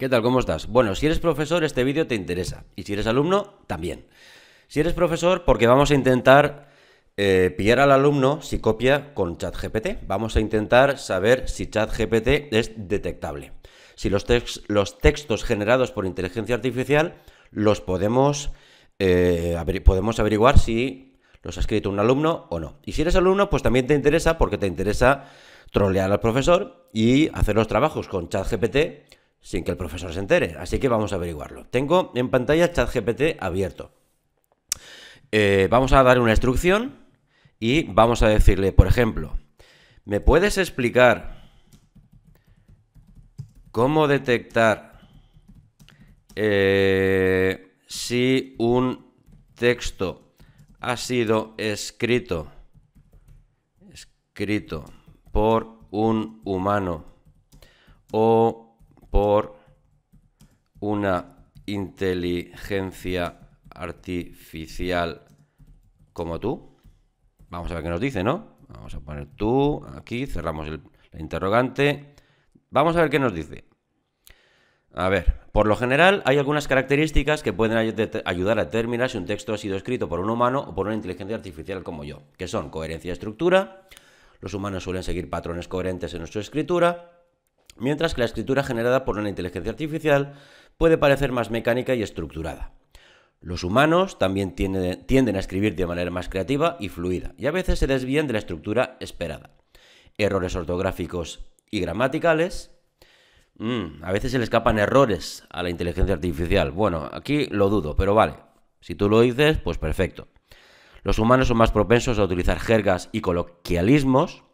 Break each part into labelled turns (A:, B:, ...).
A: ¿Qué tal? ¿Cómo estás? Bueno, si eres profesor, este vídeo te interesa. Y si eres alumno, también. Si eres profesor, porque vamos a intentar eh, pillar al alumno si copia con ChatGPT. Vamos a intentar saber si ChatGPT es detectable. Si los, textos generados por inteligencia artificial los podemos, eh, podemos averiguar si los ha escrito un alumno o no. Y si eres alumno, pues también te interesa porque te interesa trolear al profesor y hacer los trabajos con ChatGPT sin que el profesor se entere. Así que vamos a averiguarlo. Tengo en pantalla ChatGPT abierto. Eh, vamos a dar una instrucción y vamos a decirle, por ejemplo, ¿me puedes explicar cómo detectar eh, si un texto ha sido escrito, escrito por un humano o una inteligencia artificial como tú? Vamos a ver qué nos dice, ¿no? Vamos a poner tú aquí, cerramos el, interrogante. Vamos a ver qué nos dice. A ver, por lo general hay algunas características que pueden ayudar a determinar si un texto ha sido escrito por un humano o por una inteligencia artificial como yo, que son coherencia y estructura. Los humanos suelen seguir patrones coherentes en nuestra escritura, mientras que la escritura generada por una inteligencia artificial puede parecer más mecánica y estructurada. Los humanos también tienden, a escribir de manera más creativa y fluida, y a veces se desvían de la estructura esperada. Errores ortográficos y gramaticales, mm, a veces se le escapan errores a la inteligencia artificial. Bueno, aquí lo dudo, pero vale. Si tú lo dices, pues perfecto. Los humanos son más propensos a utilizar jergas y coloquialismos,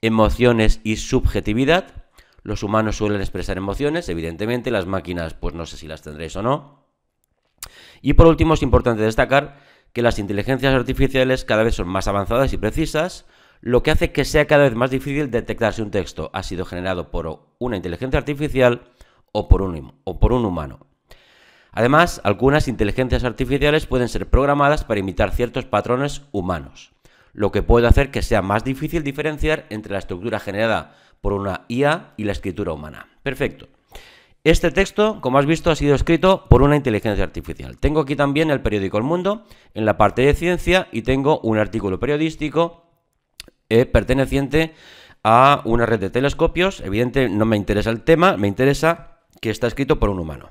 A: emociones y subjetividad, los humanos suelen expresar emociones, evidentemente, las máquinas pues no sé si las tendréis o no. Y por último es importante destacar que las inteligencias artificiales cada vez son más avanzadas y precisas, lo que hace que sea cada vez más difícil detectar si un texto ha sido generado por una inteligencia artificial o por un, o por un humano. Además, algunas inteligencias artificiales pueden ser programadas para imitar ciertos patrones humanos, lo que puede hacer que sea más difícil diferenciar entre la estructura generada por una IA y la escritura humana. Perfecto. Este texto, como has visto, ha sido escrito por una inteligencia artificial. Tengo aquí también el periódico El Mundo, en la parte de ciencia, y tengo un artículo periodístico eh, perteneciente a una red de telescopios. Evidente, no me interesa el tema, me interesa que está escrito por un humano.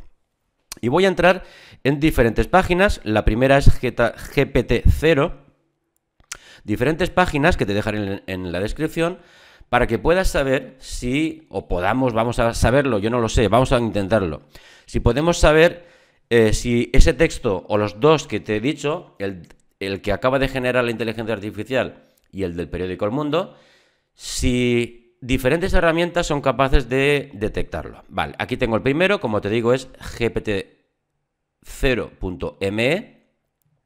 A: Y voy a entrar en diferentes páginas. La primera es GPT-0. Diferentes páginas que te dejaré en la descripción para que puedas saber si, o podamos, vamos a saberlo, yo no lo sé, vamos a intentarlo, si podemos saber eh, si ese texto o los dos que te he dicho, el, el que acaba de generar la inteligencia artificial y el del periódico El Mundo, si diferentes herramientas son capaces de detectarlo. Vale, aquí tengo el primero, como te digo, es gpt0.me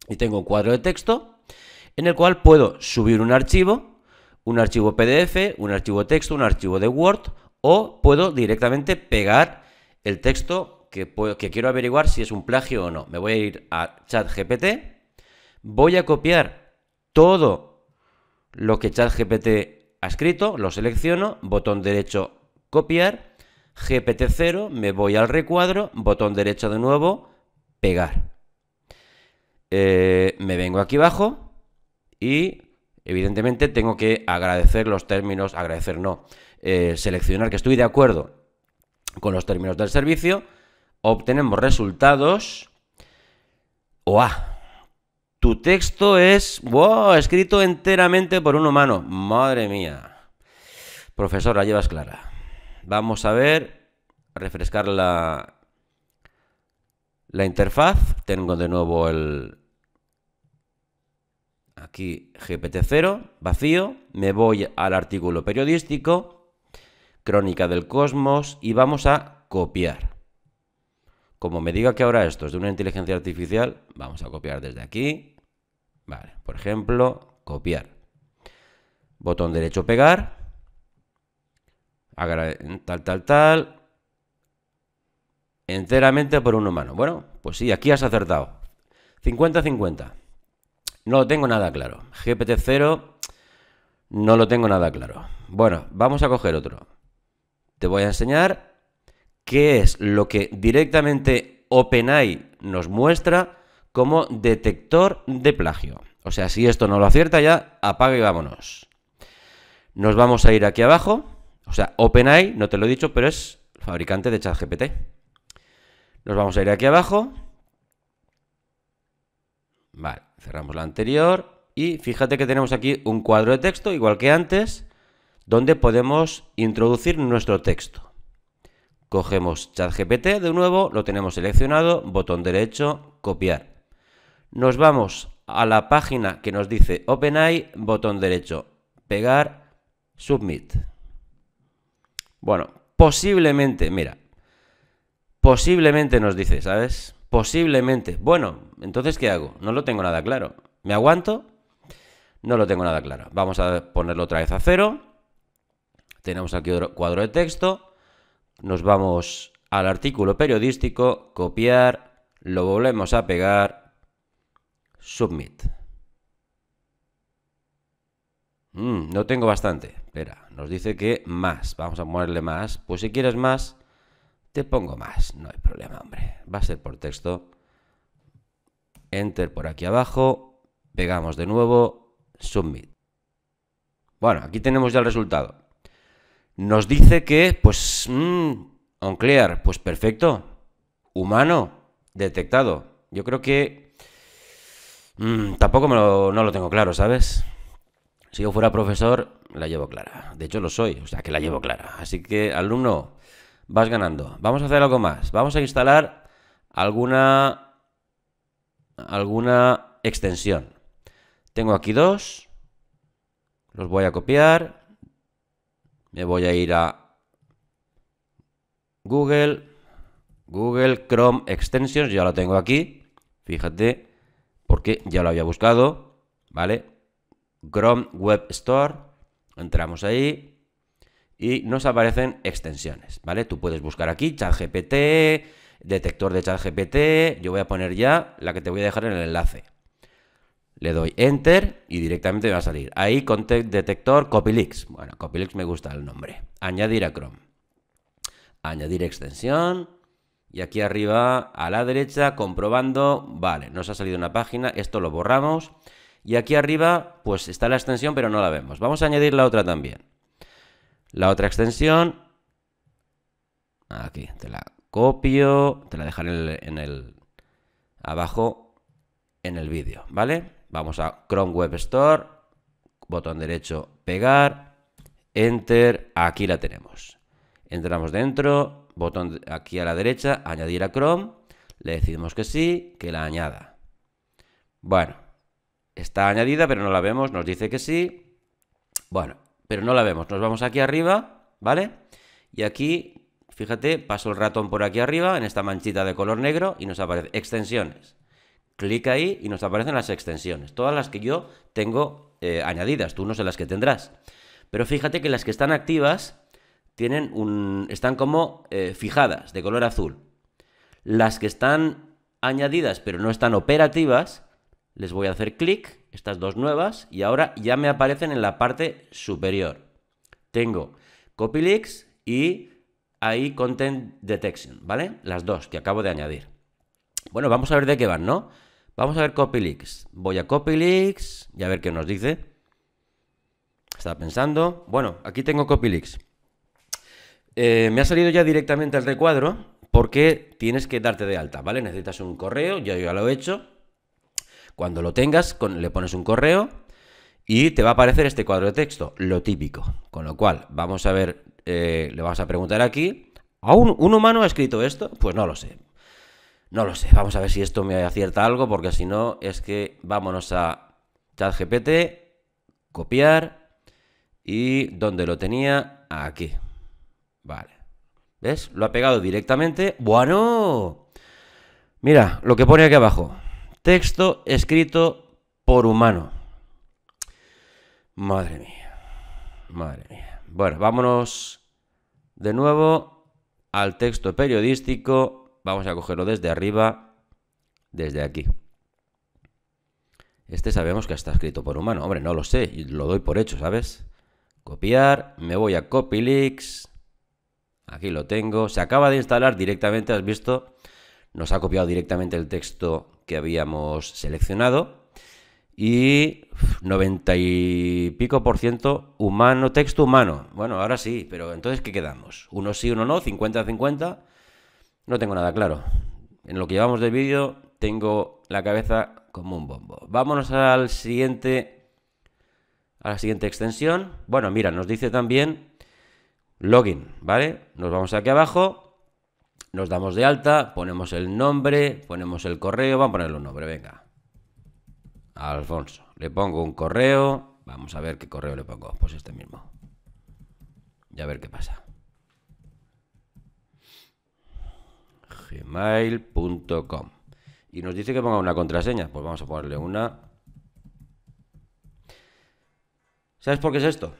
A: y tengo un cuadro de texto en el cual puedo subir un archivo un archivo PDF, un archivo texto, un archivo de Word o puedo directamente pegar el texto que, quiero averiguar si es un plagio o no. Me voy a ir a ChatGPT, voy a copiar todo lo que ChatGPT ha escrito, lo selecciono, botón derecho copiar, GPT0, me voy al recuadro, botón derecho de nuevo, pegar. Eh, me vengo aquí abajo y Evidentemente tengo que agradecer los términos, agradecer no, eh, seleccionar que estoy de acuerdo con los términos del servicio, obtenemos resultados. Oa. tu texto es wow, escrito enteramente por un humano. Madre mía. Profesor, la llevas clara. Vamos a ver, refrescar la, la interfaz. Tengo de nuevo el, aquí GPT-0, vacío, me voy al artículo periodístico, Crónica del Cosmos y vamos a copiar. Como me diga que ahora esto es de una inteligencia artificial, vamos a copiar desde aquí. Vale, por ejemplo, copiar. Botón derecho pegar. Tal, tal, tal. Enteramente por un humano. Bueno, pues sí, aquí has acertado. 50-50. No lo tengo nada claro. GPT-0 no lo tengo nada claro. Bueno, vamos a coger otro. Te voy a enseñar qué es lo que directamente OpenAI nos muestra como detector de plagio. O sea, si esto no lo acierta ya, apague y vámonos. Nos vamos a ir aquí abajo. O sea, OpenAI, no te lo he dicho, pero es fabricante de ChatGPT. Nos vamos a ir aquí abajo. Vale. Cerramos la anterior y fíjate que tenemos aquí un cuadro de texto, igual que antes, donde podemos introducir nuestro texto. Cogemos ChatGPT de nuevo, lo tenemos seleccionado, botón derecho, copiar. Nos vamos a la página que nos dice OpenAI, botón derecho, pegar, submit. Bueno, posiblemente, mira, posiblemente nos dice, ¿sabes? Posiblemente. Bueno, entonces, ¿qué hago? No lo tengo nada claro. ¿Me aguanto? No lo tengo nada claro. Vamos a ponerlo otra vez a cero. Tenemos aquí otro cuadro de texto. Nos vamos al artículo periodístico, copiar, lo volvemos a pegar, submit. no mm, tengo bastante. Espera, nos dice que más. Vamos a ponerle más. Pues si quieres más, te pongo más, no hay problema, hombre. Va a ser por texto. Enter por aquí abajo. Pegamos de nuevo. Submit. Bueno, aquí tenemos ya el resultado. Nos dice que, pues, mm, Onclear. pues perfecto. Humano, detectado. Yo creo que mm, tampoco me no lo tengo claro, ¿sabes? Si yo fuera profesor, la llevo clara. De hecho, lo soy, o sea, que la llevo clara. Así que, alumno, vas ganando. Vamos a hacer algo más. Vamos a instalar alguna, alguna extensión. Tengo aquí dos. Los voy a copiar. Me voy a ir a Google. Google Chrome Extensions. Ya lo tengo aquí. Fíjate, porque ya lo había buscado. ¿Vale? Chrome Web Store. Entramos ahí y nos aparecen extensiones, ¿vale? Tú puedes buscar aquí ChatGPT, detector de ChatGPT, yo voy a poner ya la que te voy a dejar en el enlace. Le doy Enter y directamente va a salir. Ahí Detector CopyLeaks. Bueno, CopyLeaks me gusta el nombre. Añadir a Chrome. Añadir extensión. Y aquí arriba a la derecha comprobando. Vale, nos ha salido una página. Esto lo borramos. Y aquí arriba pues está la extensión pero no la vemos. Vamos a añadir la otra también. La otra extensión, aquí, te la copio, te la dejaré en el, abajo en el vídeo, ¿vale? Vamos a Chrome Web Store, botón derecho, pegar, enter, aquí la tenemos. Entramos dentro, botón aquí a la derecha, añadir a Chrome, le decimos que sí, que la añada. Bueno, está añadida pero no la vemos, nos dice que sí. Bueno, pero no la vemos. Nos vamos aquí arriba, ¿vale? Y aquí, fíjate, paso el ratón por aquí arriba, en esta manchita de color negro, y nos aparece extensiones. Clic ahí y nos aparecen las extensiones, todas las que yo tengo eh, añadidas, tú no sé las que tendrás. Pero fíjate que las que están activas tienen un, están como eh, fijadas, de color azul. Las que están añadidas pero no están operativas, les voy a hacer clic estas dos nuevas, y ahora ya me aparecen en la parte superior. Tengo Copyleaks y ahí Content Detection, ¿vale? Las dos que acabo de añadir. Bueno, vamos a ver de qué van, ¿no? Vamos a ver Copyleaks. Voy a Copyleaks y a ver qué nos dice. Estaba pensando. Bueno, aquí tengo Copyleaks. Eh, me ha salido ya directamente el recuadro porque tienes que darte de alta, ¿vale? Necesitas un correo, yo ya lo he hecho. Cuando lo tengas, le pones un correo y te va a aparecer este cuadro de texto, lo típico. Con lo cual, vamos a ver, eh, le vamos a preguntar aquí, ¿a un, humano ha escrito esto? Pues no lo sé. No lo sé. Vamos a ver si esto me acierta algo, porque si no, es que vámonos a ChatGPT, copiar y donde lo tenía, aquí. Vale. ¿Ves? Lo ha pegado directamente. Bueno. Mira, lo que pone aquí abajo. Texto escrito por humano. Madre mía. Madre mía. Bueno, vámonos de nuevo al texto periodístico. Vamos a cogerlo desde arriba, desde aquí. Este sabemos que está escrito por humano. Hombre, no lo sé, lo doy por hecho, ¿sabes? Copiar, me voy a CopyLeaks. Aquí lo tengo. Se acaba de instalar directamente, ¿has visto? nos ha copiado directamente el texto que habíamos seleccionado y 90 y pico por ciento humano, texto humano. Bueno, ahora sí, pero entonces ¿qué quedamos? ¿Uno sí, uno no? ¿50-50? No tengo nada claro. En lo que llevamos del vídeo tengo la cabeza como un bombo. Vámonos al siguiente, a la siguiente extensión. Bueno, mira, nos dice también login, ¿vale? Nos vamos aquí abajo nos damos de alta, ponemos el nombre, ponemos el correo, vamos a ponerle un nombre, venga. Alfonso, le pongo un correo, vamos a ver qué correo le pongo, pues este mismo. ya a ver qué pasa. gmail.com y nos dice que ponga una contraseña, pues vamos a ponerle una. ¿Sabes por qué es esto?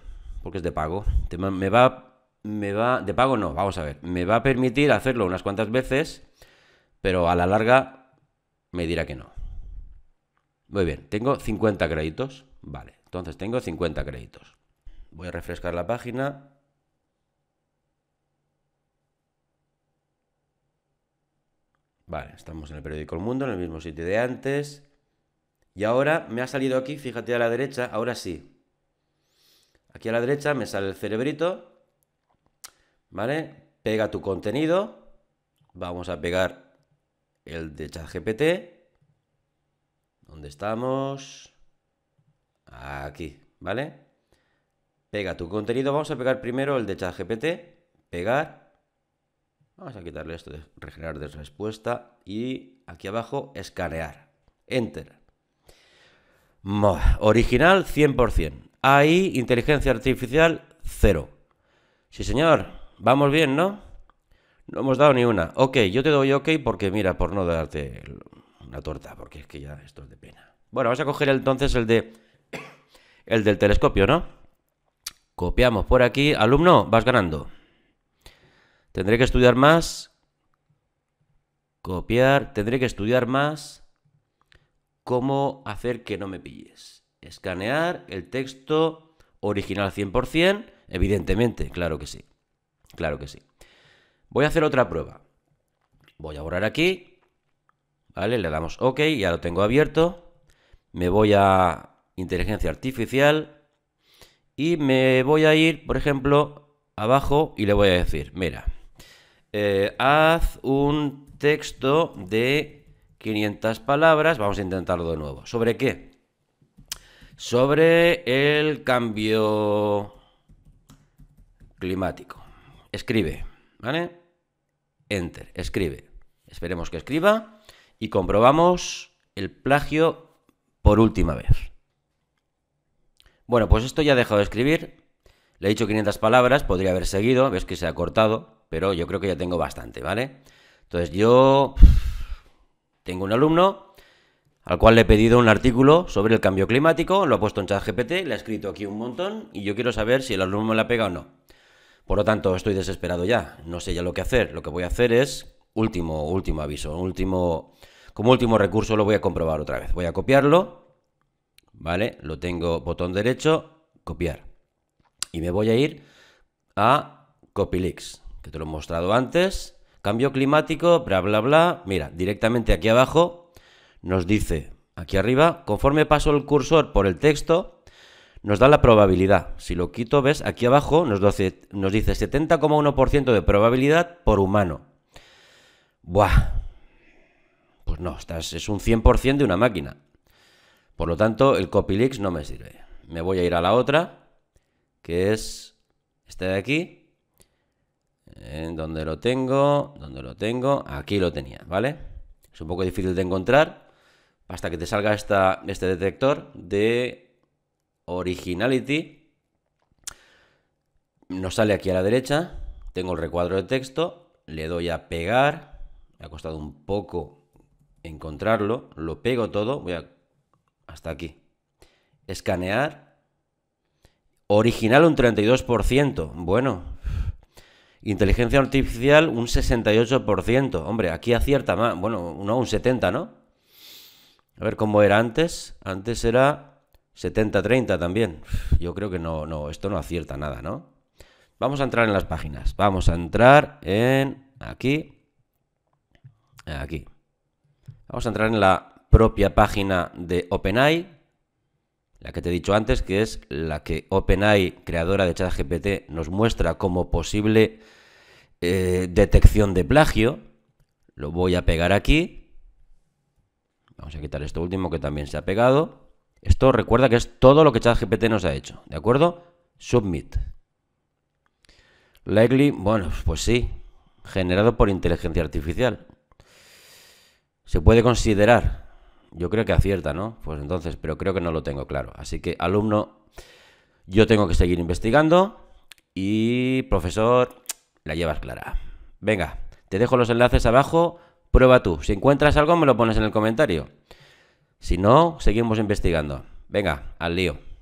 A: Porque es de pago. me va me va, de pago no, vamos a ver, me va a permitir hacerlo unas cuantas veces, pero a la larga me dirá que no. Muy bien, tengo 50 créditos, vale, entonces tengo 50 créditos. Voy a refrescar la página. Vale, estamos en el periódico El Mundo, en el mismo sitio de antes. Y ahora me ha salido aquí, fíjate a la derecha, ahora sí. Aquí a la derecha me sale el cerebrito ¿vale? Pega tu contenido. Vamos a pegar el de ChatGPT. ¿Dónde estamos? Aquí, ¿vale? Pega tu contenido. Vamos a pegar primero el de ChatGPT. Pegar. Vamos a quitarle esto de regenerar de respuesta. Y aquí abajo, escanear. Enter. original 100%. Ahí, inteligencia artificial cero. Sí, señor. Vamos bien, ¿no? No hemos dado ni una. Ok, yo te doy ok porque mira, por no darte una torta, porque es que ya esto es de pena. Bueno, vamos a coger entonces el de el del telescopio, ¿no? Copiamos por aquí, alumno, vas ganando. Tendré que estudiar más. Copiar, tendré que estudiar más cómo hacer que no me pilles. Escanear el texto original 100%, evidentemente, claro que sí. Claro que sí. Voy a hacer otra prueba. Voy a borrar aquí. ¿Vale? Le damos OK, ya lo tengo abierto. Me voy a inteligencia artificial y me voy a ir, por ejemplo, abajo y le voy a decir, mira, eh, haz un texto de 500 palabras, vamos a intentarlo de nuevo. ¿Sobre qué? Sobre el cambio climático escribe, ¿vale? Enter, escribe. Esperemos que escriba y comprobamos el plagio por última vez. Bueno, pues esto ya ha dejado de escribir. Le he dicho 500 palabras, podría haber seguido, ves que se ha cortado, pero yo creo que ya tengo bastante, ¿vale? Entonces yo tengo un alumno al cual le he pedido un artículo sobre el cambio climático, lo ha puesto en chat GPT, le ha escrito aquí un montón y yo quiero saber si el alumno me la pega o no. Por lo tanto, estoy desesperado ya, no sé ya lo que hacer. Lo que voy a hacer es, último, último aviso, último, como último recurso lo voy a comprobar otra vez. Voy a copiarlo, ¿vale? Lo tengo botón derecho, copiar. Y me voy a ir a CopyLeaks, que te lo he mostrado antes. Cambio climático, bla, bla, bla. Mira, directamente aquí abajo nos dice, aquí arriba, conforme paso el cursor por el texto, nos da la probabilidad. Si lo quito, ves, aquí abajo nos, dice 70,1% de probabilidad por humano. Buah. Pues no, estás, es un 100% de una máquina. Por lo tanto, el copylix no me sirve. Me voy a ir a la otra, que es esta de aquí. En donde lo tengo, donde lo tengo, aquí lo tenía, ¿vale? Es un poco difícil de encontrar hasta que te salga esta, este detector de Originality. Nos sale aquí a la derecha. Tengo el recuadro de texto. Le doy a pegar. Me ha costado un poco encontrarlo. Lo pego todo. Voy a... Hasta aquí. Escanear. Original un 32%. Bueno. Inteligencia artificial un 68%. Hombre, aquí acierta más. Bueno, no, un 70, ¿no? A ver cómo era antes. Antes era 70-30 también. Yo creo que no, no, esto no acierta nada, ¿no? Vamos a entrar en las páginas. Vamos a entrar en aquí. Aquí. Vamos a entrar en la propia página de OpenAI, la que te he dicho antes, que es la que OpenAI, creadora de ChatGPT, nos muestra como posible eh, detección de plagio. Lo voy a pegar aquí. Vamos a quitar esto último que también se ha pegado. Esto recuerda que es todo lo que ChatGPT nos ha hecho, ¿de acuerdo? Submit. Likely, bueno, pues sí, generado por inteligencia artificial. Se puede considerar. Yo creo que acierta, ¿no? Pues entonces, pero creo que no lo tengo claro. Así que, alumno, yo tengo que seguir investigando y, profesor, la llevas clara. Venga, te dejo los enlaces abajo, prueba tú. Si encuentras algo, me lo pones en el comentario. Si no, seguimos investigando. Venga, al lío.